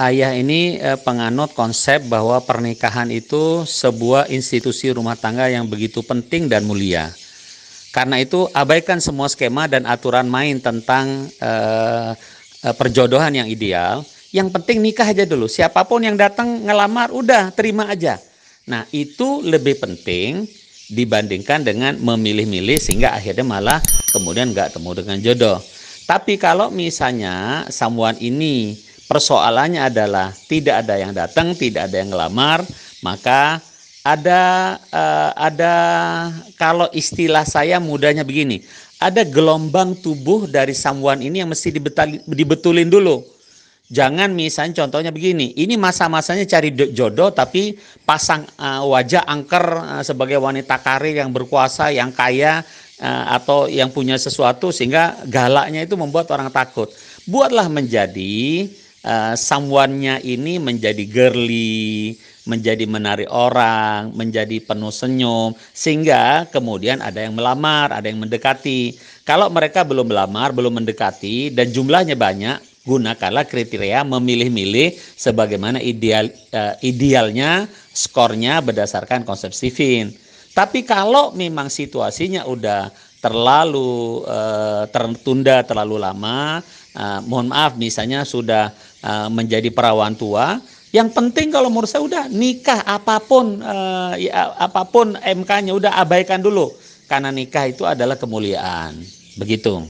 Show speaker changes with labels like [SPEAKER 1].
[SPEAKER 1] ayah ini eh, penganut konsep bahwa pernikahan itu sebuah institusi rumah tangga yang begitu penting dan mulia. Karena itu abaikan semua skema dan aturan main tentang eh, eh, perjodohan yang ideal. Yang penting nikah aja dulu. Siapapun yang datang ngelamar udah terima aja. Nah, itu lebih penting dibandingkan dengan memilih-milih sehingga akhirnya malah kemudian nggak temu dengan jodoh. Tapi kalau misalnya samuan ini Persoalannya adalah tidak ada yang datang, tidak ada yang ngelamar, maka ada uh, ada kalau istilah saya mudahnya begini, ada gelombang tubuh dari samuan ini yang mesti dibetali, dibetulin dulu. Jangan misalnya contohnya begini, ini masa-masanya cari jodoh tapi pasang uh, wajah angker uh, sebagai wanita karir yang berkuasa, yang kaya uh, atau yang punya sesuatu sehingga galaknya itu membuat orang takut. Buatlah menjadi uh, ini menjadi girly, menjadi menarik orang, menjadi penuh senyum sehingga kemudian ada yang melamar, ada yang mendekati. Kalau mereka belum melamar, belum mendekati dan jumlahnya banyak, gunakanlah kriteria memilih-milih sebagaimana ideal uh, idealnya skornya berdasarkan konsep Stephen. Tapi kalau memang situasinya udah terlalu uh, tertunda terlalu lama, uh, mohon maaf misalnya sudah uh, menjadi perawan tua yang penting kalau menurut saya udah nikah apapun uh, ya, apapun MK-nya udah abaikan dulu karena nikah itu adalah kemuliaan. Begitu.